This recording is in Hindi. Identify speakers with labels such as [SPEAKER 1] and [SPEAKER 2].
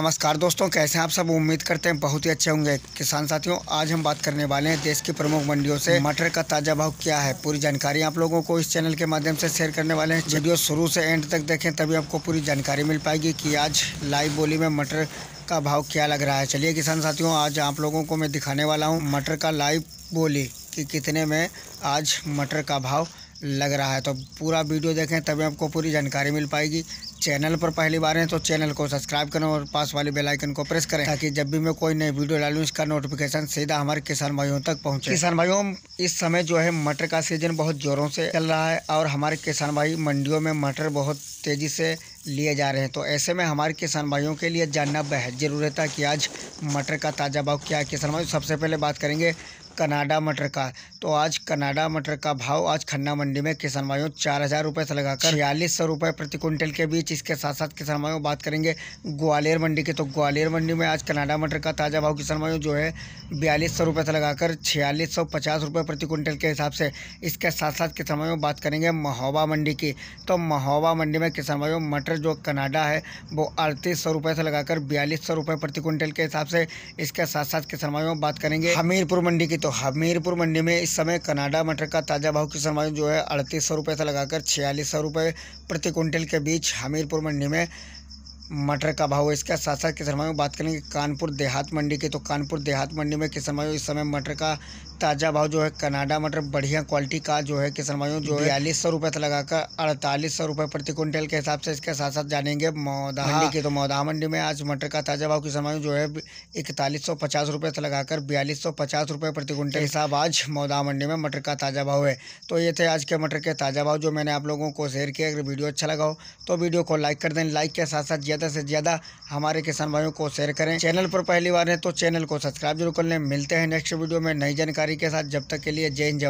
[SPEAKER 1] नमस्कार दोस्तों कैसे हैं आप सब उम्मीद करते हैं बहुत ही अच्छे होंगे किसान साथियों आज हम बात करने वाले हैं देश की प्रमुख मंडियों से मटर का ताजा भाव क्या है पूरी जानकारी आप लोगों को इस चैनल के माध्यम से शेयर करने वाले हैं वीडियो शुरू से एंड तक देखें तभी आपको पूरी जानकारी मिल पाएगी कि आज लाइव बोली में मटर का भाव क्या लग रहा है चलिए किसान साथियों आज आप लोगों को मैं दिखाने वाला हूँ मटर का लाइव बोली कि कितने में आज मटर का भाव लग रहा है तो पूरा वीडियो देखें तभी आपको पूरी जानकारी मिल पाएगी चैनल पर पहली बार हैं तो चैनल को सब्सक्राइब करें और पास वाले बेल आइकन को प्रेस करें ताकि जब भी मैं कोई नई वीडियो डालूँ इसका नोटिफिकेशन सीधा हमारे किसान भाइयों तक पहुंचे किसान भाइयों इस समय जो है मटर का सीजन बहुत ज़ोरों से चल रहा है और हमारे किसान भाई मंडियों में मटर बहुत तेज़ी से लिए जा रहे हैं तो ऐसे में हमारे किसान भाइयों के लिए जानना बेहद जरूरी था कि आज मटर का ताज़ा भाव क्या है किसान भाई सबसे पहले बात करेंगे कनाडा मटर का तो आज कनाडा मटर का भाव आज खन्ना मंडी में किसान भाइयों चार हज़ार रुपये से लगाकर छियालीस सौ रुपये प्रति कुंटल के बीच इसके साथ साथ किसान भाइयों बात करेंगे ग्वालियर मंडी की तो ग्वालियर मंडी में आज कनाडा मटर का ताज़ा भाव किसान भाइयों जो है बयालीस सौ रुपये से लगाकर छियालीस सौ पचास रुपये प्रति कुंटल के हिसाब से इसके साथ साथ किसान भाइयों बात करेंगे महोबा मंडी की तो महोबा मंडी में किसान भाइयों मटर जो कनाडा है वो अड़तीस सौ रुपये से लगाकर बयालीस सौ रुपये प्रति क्विंटल के हिसाब से इसके साथ साथ किसान भाइयों बात करेंगे हमीरपुर मंडी की तो तो हमीरपुर मंडी में इस समय कनाडा मटर का ताज़ा भाव किसान भाई जो है अड़तीस सौ रुपये से लगाकर छियालीस सौ रुपये प्रति क्विंटल के बीच हमीरपुर मंडी में मटर का भाव है इसके साथ साथ किसान भाई बात करेंगे कानपुर देहात मंडी की तो कानपुर देहात मंडी में किसान भाई इस समय मटर का ताज़ा भाव जो है कनाडा मटर मतलब बढ़िया क्वालिटी का जो है किसान भाइयों जो बयालीस सौ रुपये से लगाकर अड़तालीस सौ रुपये प्रति क्विंटल के हिसाब से इसके साथ साथ जानेंगे मौदा मंडी हाँ। की तो मौदा मंडी में आज मटर का ताज़ा भाव किसान भाइयों जो है इकतालीस सौ पचास रुपये से लगाकर बयालीस सौ पचास रुपये प्रति क्विंटल हिसाब आज मौदा मंडी में मटर का ताज़ा भाव है तो ये थे आज के मटर के ताज़ा भाव जो मैंने आप लोगों को शेयर किया अगर वीडियो अच्छा लगाओ तो वीडियो को लाइक कर दें लाइक के साथ साथ ज़्यादा से ज़्यादा हमारे किसान भाइयों को शेयर करें चैनल पर पहली बार है तो चैनल को सब्सक्राइब जरूर कर लें मिलते हैं नेक्स्ट वीडियो में नई जानकारी जानकारी के साथ जब तक के लिए जैन जवान